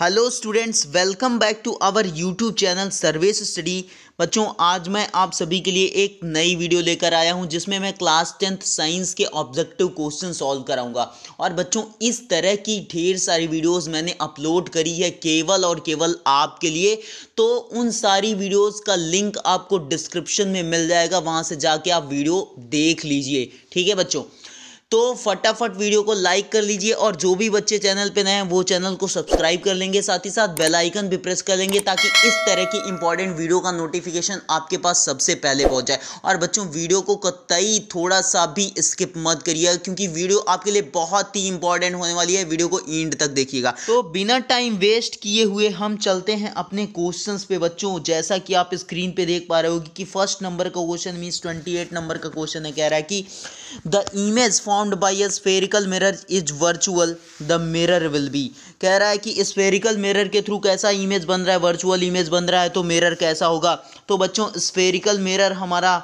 hello students welcome back to our YouTube channel Sarvesh study बच्चों आज मैं आप सभी के लिए एक नई वीडियो लेकर आया हूं जिसमें मैं क्लास टेंथ साइंस के ऑब्जेक्टिव क्वेश्चन सॉल्व कराऊंगा और बच्चों इस तरह की ढेर सारी वीडियोस मैंने अपलोड करी है केवल और केवल आपके लिए तो उन सारी वीडियोस का लिंक आपको डिस्क्रिप्शन में मिल जाएगा वहाँ से जाके आप वीडियो देख लीजिए ठीक है बच्चों तो फटाफट वीडियो को लाइक कर लीजिए और जो भी बच्चे चैनल पे नए हैं वो चैनल को सब्सक्राइब कर लेंगे साथ ही साथ बेल आइकन भी प्रेस कर लेंगे ताकि इस तरह की इंपॉर्टेंट वीडियो का नोटिफिकेशन आपके पास सबसे पहले पहुंच जाए और बच्चों वीडियो को कतई थोड़ा सा भी स्किप मत करिएगा क्योंकि वीडियो आपके लिए बहुत ही इंपॉर्टेंट होने वाली है वीडियो को एंड तक देखिएगा तो बिना टाइम वेस्ट किए हुए हम चलते हैं अपने क्वेश्चन पे बच्चों जैसा कि आप स्क्रीन पर देख पा रहे हो कि फर्स्ट नंबर का क्वेश्चन मीन्स ट्वेंटी नंबर का क्वेश्चन है कह रहा है कि the image form formed by a spherical mirror is virtual the mirror will be कह रहा है कि स्पेरिकल मिरर के थ्रू कैसा इमेज बन रहा है वर्चुअल इमेज बन रहा है तो मिरर कैसा होगा तो बच्चों स्पेरिकल मिरर हमारा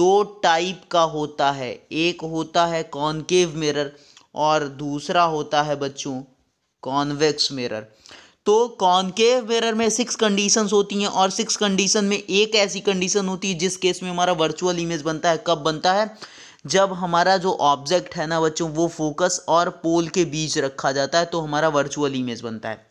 दो टाइप का होता है एक होता है कॉनकेव मिरर और दूसरा होता है बच्चों कॉन्वेक्स मिरर तो कॉनकेव मिरर में सिक्स कंडीशंस होती हैं और सिक्स कंडीशन में एक ऐसी कंडीशन होती है जिस केस में हमारा वर्चुअल इमेज बनता है कब बनता है जब हमारा जो ऑब्जेक्ट है ना बच्चों वो फोकस और पोल के बीच रखा जाता है तो हमारा वर्चुअल इमेज बनता है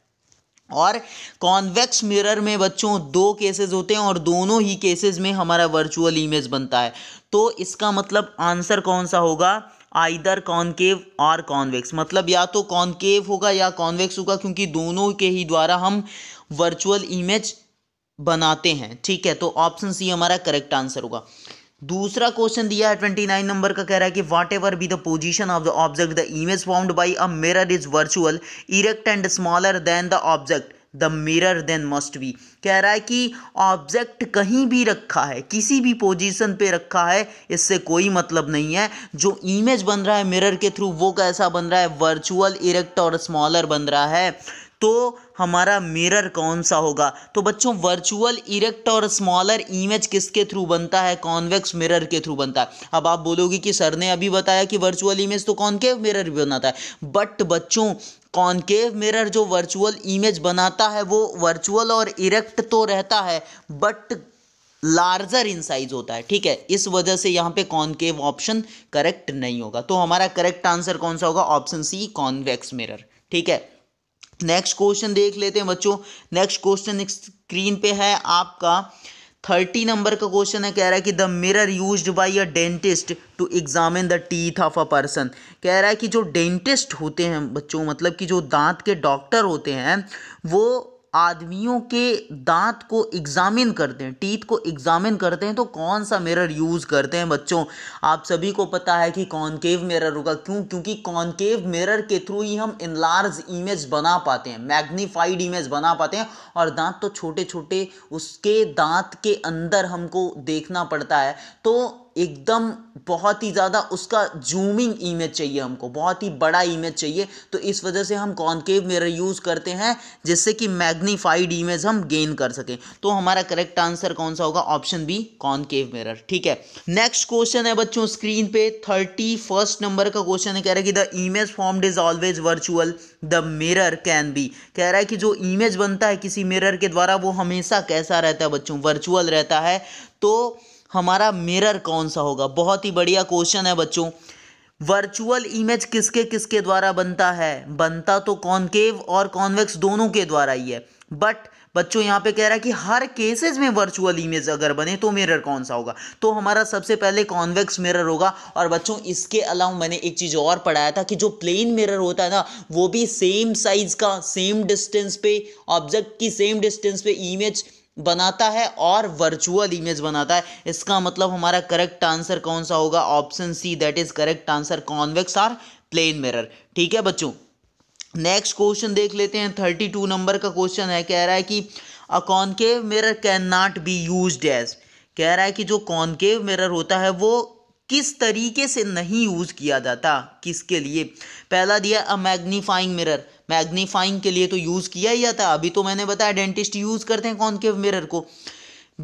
और कॉन्वेक्स मिरर में बच्चों दो केसेस होते हैं और दोनों ही केसेस में हमारा वर्चुअल इमेज बनता है तो इसका मतलब आंसर कौन सा होगा आइदर कॉन्केव और कॉन्वेक्स मतलब या तो कॉन्केव होगा या कॉन्वेक्स होगा क्योंकि दोनों के ही द्वारा हम वर्चुअल इमेज बनाते हैं ठीक है तो ऑप्शन सी हमारा करेक्ट आंसर होगा दूसरा क्वेश्चन दिया है ट्वेंटी नाइन नंबर का कह रहा है कि whatever be the position of the object the image found by a mirror is virtual erect and smaller than the object the mirror then must be कह रहा है कि ऑब्जेक्ट कहीं भी रखा है किसी भी पोजिशन पे रखा है इससे कोई मतलब नहीं है जो इमेज बन रहा है मिरर के थ्रू वो कैसा बन रहा है वर्चुअल इरेक्ट और स्मॉलर बन रहा है तो हमारा मिरर कौन सा होगा तो बच्चों वर्चुअल इरेक्ट और स्मॉलर इमेज किसके थ्रू बनता है कॉन्वेक्स मिरर के थ्रू बनता है अब आप बोलोगे कि सर ने अभी बताया कि वर्चुअल इमेज तो कॉन्केव मिरर भी बनाता है बट बच्चों कॉन्केव मिरर जो वर्चुअल इमेज बनाता है वो वर्चुअल और इरेक्ट तो रहता है बट लार्जर इन साइज होता है ठीक है इस वजह से यहाँ पे कॉन्केव ऑप्शन करेक्ट नहीं होगा तो हमारा करेक्ट आंसर कौन सा होगा ऑप्शन सी कॉन्वेक्स मिरर ठीक है नेक्स्ट क्वेश्चन देख लेते हैं बच्चों नेक्स्ट क्वेश्चन स्क्रीन पे है आपका थर्टी नंबर का क्वेश्चन है कह रहा है कि the mirror used by a dentist to examine the teeth of a person कह रहा है कि जो डेंटिस्ट होते हैं बच्चों मतलब कि जो दांत के डॉक्टर होते हैं वो आदमियों के दांत को एग्ज़ामिन करते हैं टीथ को एग्ज़ामिन करते हैं तो कौन सा मिरर यूज़ करते हैं बच्चों आप सभी को पता है कि कॉनकेव मिरर होगा क्यों क्योंकि कॉनकेव मिरर के थ्रू ही हम इनलार्ज इमेज बना पाते हैं मैग्नीफाइड इमेज बना पाते हैं और दांत तो छोटे छोटे उसके दांत के अंदर हमको देखना पड़ता है तो एकदम बहुत ही ज़्यादा उसका जूमिंग इमेज चाहिए हमको बहुत ही बड़ा इमेज चाहिए तो इस वजह से हम कॉन्केव मिरर यूज़ करते हैं जिससे कि मैग्नीफाइड इमेज हम गेन कर सकें तो हमारा करेक्ट आंसर कौन सा होगा ऑप्शन बी कॉन्केव मिरर ठीक है नेक्स्ट क्वेश्चन है बच्चों स्क्रीन पे थर्टी फर्स्ट नंबर का क्वेश्चन है कह रहा है कि the image formed is always virtual the mirror can be कह रहा है कि जो इमेज बनता है किसी मिरर के द्वारा वो हमेशा कैसा रहता है बच्चों वर्चुअल रहता है तो हमारा मिरर कौन सा होगा बहुत ही बढ़िया क्वेश्चन है बच्चों वर्चुअल इमेज किसके किसके द्वारा बनता है बनता तो कॉनकेव और कॉन्वेक्स दोनों के द्वारा ही है बट बच्चों यहाँ पे कह रहा है कि हर केसेस में वर्चुअल इमेज अगर बने तो मिरर कौन सा होगा तो हमारा सबसे पहले कॉन्वेक्स मिरर होगा और बच्चों इसके अलावा मैंने एक चीज़ और पढ़ाया था कि जो प्लेन मिरर होता है ना वो भी सेम साइज़ का सेम डिस्टेंस पे ऑब्जेक्ट की सेम डिस्टेंस पे इमेज बनाता है और वर्चुअल इमेज बनाता है इसका मतलब हमारा करेक्ट आंसर कौन सा होगा option C that is correct answer convex or plane mirror ठीक है बच्चों नेक्स्ट क्वेश्चन देख लेते हैं थर्टी टू नंबर का क्वेश्चन है कह रहा है कि a concave mirror can not be use as कह रहा है कि जो कॉनकेव मिरर होता है वो किस तरीके से नहीं यूज़ किया जाता किसके लिए पहला दिया अ मैग्नीफाइंग मिरर मैग्नीफाइंग के लिए तो यूज़ किया ही जाता है अभी तो मैंने बताया डेंटिस्ट यूज़ करते हैं कॉन्केव मिरर को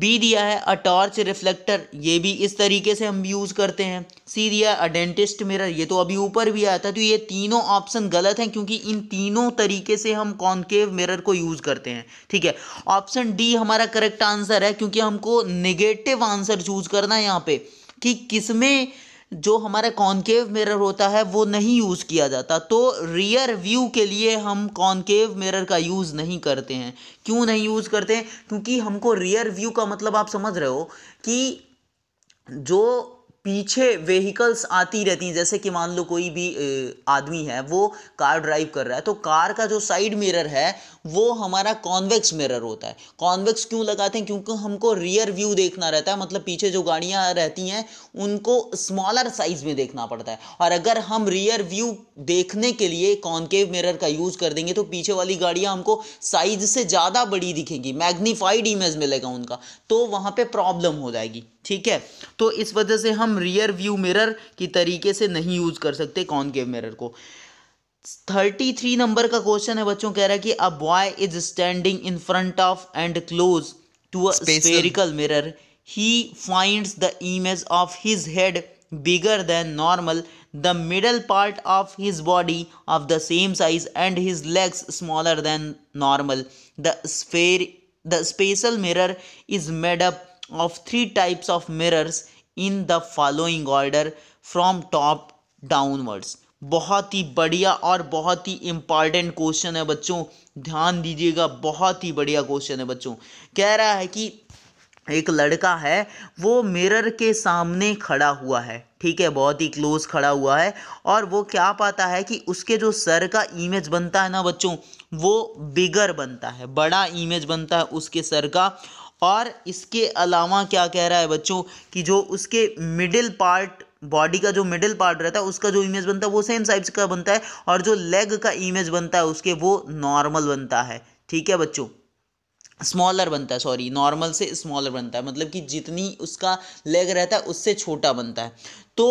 बी दिया है अ टॉर्च रिफ्लेक्टर ये भी इस तरीके से हम यूज़ करते हैं सी दिया अ डेंटिस्ट मिरर ये तो अभी ऊपर भी आया था तो ये तीनों ऑप्शन गलत हैं क्योंकि इन तीनों तरीके से हम कॉन्केव मिरर को यूज़ करते हैं ठीक है ऑप्शन डी हमारा करेक्ट आंसर है क्योंकि हमको नेगेटिव आंसर चूज़ करना है यहाँ पे कि किसमें जो हमारा कॉन्केव मिरर होता है वो नहीं यूज़ किया जाता तो रियर व्यू के लिए हम कॉनकेव मिरर का यूज़ नहीं करते हैं क्यों नहीं यूज़ करते हैं क्योंकि हमको रियर व्यू का मतलब आप समझ रहे हो कि जो पीछे व्हीकल्स आती रहती हैं जैसे कि मान लो कोई भी आदमी है वो कार ड्राइव कर रहा है तो कार का जो साइड मिरर है वो हमारा कॉन्वेक्स मिरर होता है कॉन्वेक्स क्यों लगाते हैं क्योंकि हमको रियर व्यू देखना रहता है मतलब पीछे जो गाड़ियाँ रहती हैं उनको स्मॉलर साइज में देखना पड़ता है और अगर हम रियर व्यू देखने के लिए कॉन्केव मिरर का यूज़ कर देंगे तो पीछे वाली गाड़ियाँ हमको साइज से ज़्यादा बड़ी दिखेंगी मैग्नीफाइड इमेज मिलेगा उनका तो वहाँ पर प्रॉब्लम हो जाएगी ठीक है तो इस वजह से हम रियर व्यू मिरर की तरीके से नहीं यूज़ कर सकते कॉनकेव मिरर को थर्टी थ्री नंबर का क्वेश्चन है बच्चों कह रहा है कि a boy is standing in front of and close to a mirror he finds the image of his head bigger than normal the middle part of his body of the same size and his legs smaller than normal the spare the special mirror is made of three types of mirrors in the following order from top downwards बहुत ही बढ़िया और बहुत ही important question है बच्चों ध्यान दीजिएगा बहुत ही बढ़िया क्वेश्चन है बच्चों कह रहा है कि एक लड़का है वो मिरर के सामने खड़ा हुआ है ठीक है बहुत ही क्लोज खड़ा हुआ है और वो क्या पाता है कि उसके जो सर का इमेज बनता है ना बच्चों वो बिगर बनता है बड़ा इमेज बनता है उसके सर का और इसके अलावा क्या कह रहा है बच्चों कि जो उसके मिडिल पार्ट बॉडी का जो मिडिल पार्ट रहता है उसका जो इमेज बनता है वो सेम साइज का बनता है और जो लेग का इमेज बनता है उसके वो नॉर्मल बनता है ठीक है बच्चों स्मॉलर बनता है सॉरी नॉर्मल से स्मॉलर बनता है मतलब कि जितनी उसका लेग रहता है उससे छोटा बनता है तो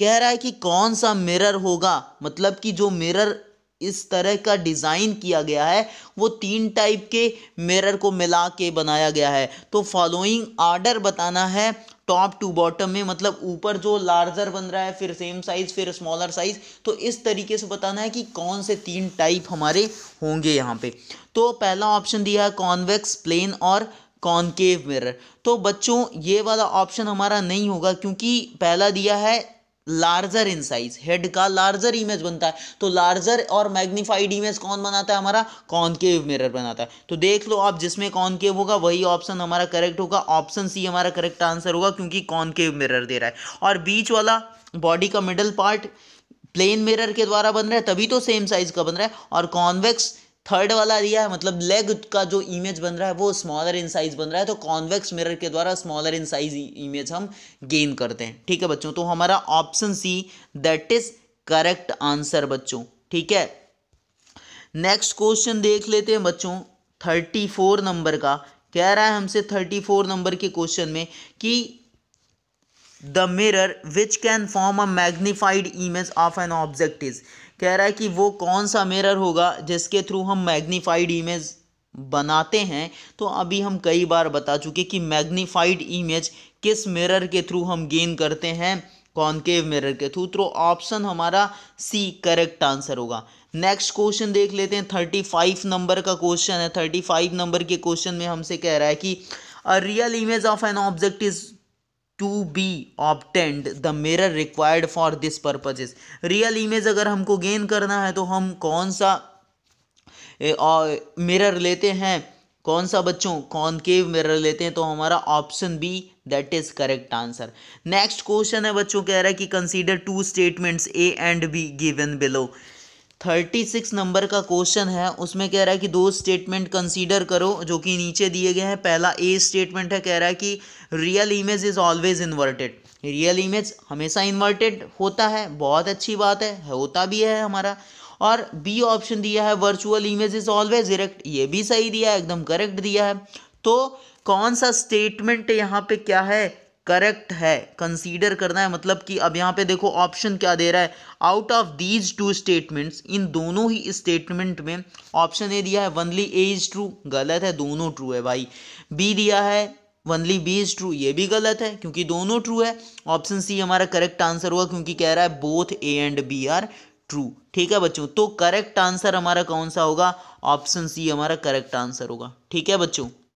कह रहा है कि कौन सा मिरर होगा मतलब कि जो मिरर इस तरह का डिज़ाइन किया गया है वो तीन टाइप के मिरर को मिला के बनाया गया है तो फॉलोइंग आर्डर बताना है टॉप टू बॉटम में मतलब ऊपर जो लार्जर बन रहा है फिर सेम साइज़ फिर स्मॉलर साइज़ तो इस तरीके से बताना है कि कौन से तीन टाइप हमारे होंगे यहाँ पे तो पहला ऑप्शन दिया है कॉन्वेक्स प्लेन और कॉन्केव मिरर तो बच्चों ये वाला ऑप्शन हमारा नहीं होगा क्योंकि पहला दिया है लार्जर इन साइज हेड का लार्जर इमेज बनता है तो लार्जर और मैग्नीफाइड इमेज कौन बनाता है हमारा कॉनकेव मिरर बनाता है तो देख लो आप जिसमें कॉनकेव होगा वही ऑप्शन हमारा करेक्ट होगा ऑप्शन सी हमारा करेक्ट आंसर होगा क्योंकि कॉनकेव मिरर दे रहा है और बीच वाला बॉडी का मिडल पार्ट प्लेन मिरर के द्वारा बन रहा है तभी तो सेम साइज का बन रहा है और कॉन्वेक्स थर्ड वाला दिया है मतलब लेग का जो इमेज बन रहा है वो स्मॉलर इन साइज बन रहा है तो कॉन्वेक्स मिरर के द्वारा स्मॉलर इन साइज इमेज हम गेन करते हैं ठीक है बच्चों तो हमारा option C that is correct answer बच्चों ठीक है नेक्स्ट क्वेश्चन देख लेते हैं बच्चों थर्टी फोर नंबर का कह रहा है हमसे थर्टी फोर नंबर के क्वेश्चन में कि the mirror which can form a magnified image of an object is कह रहा है कि वो कौन सा मिरर होगा जिसके थ्रू हम मैग्नीफाइड इमेज बनाते हैं तो अभी हम कई बार बता चुके कि मैग्नीफाइड इमेज किस मिरर के थ्रू हम गेन करते हैं कॉनकेव मिरर के थ्रू तो ऑप्शन हमारा सी करेक्ट आंसर होगा नेक्स्ट क्वेश्चन देख लेते हैं थर्टी फाइव नंबर का क्वेश्चन है थर्टी फाइव नंबर के क्वेश्चन में हमसे कह रहा है कि a real image of an object is to be obtained the mirror required for this purposes real image अगर हमको गेन करना है तो हम कौन सा मिरर लेते हैं कौन सा बच्चों कॉनकेव मिरर लेते हैं तो हमारा option B that is correct answer next question है बच्चों कह रहा है कि consider two statements A and B given below thirty six number का क्वेश्चन है उसमें कह रहा है कि दो स्टेटमेंट कंसीडर करो जो कि नीचे दिए गए हैं पहला ए स्टेटमेंट है कह रहा है कि real image is always inverted real image हमेशा इन्वर्टेड होता है बहुत अच्छी बात है होता भी है हमारा और बी ऑप्शन दिया है virtual image is always erect ये भी सही दिया है एकदम करेक्ट दिया है तो कौन सा स्टेटमेंट यहाँ पे क्या है करेक्ट है कंसीडर करना है मतलब कि अब यहाँ पे देखो ऑप्शन क्या दे रहा है out of these two statements इन दोनों ही स्टेटमेंट में ऑप्शन ए दिया है वनली ए इज़ ट्रू गलत है दोनों ट्रू है भाई बी दिया है वनली बी इज़ ट्रू ये भी गलत है क्योंकि दोनों ट्रू है ऑप्शन सी हमारा करेक्ट आंसर हुआ क्योंकि कह रहा है both A and B are true ठीक है बच्चों तो करेक्ट आंसर हमारा कौन सा होगा ऑप्शन सी हमारा करेक्ट आंसर होगा ठीक है बच्चों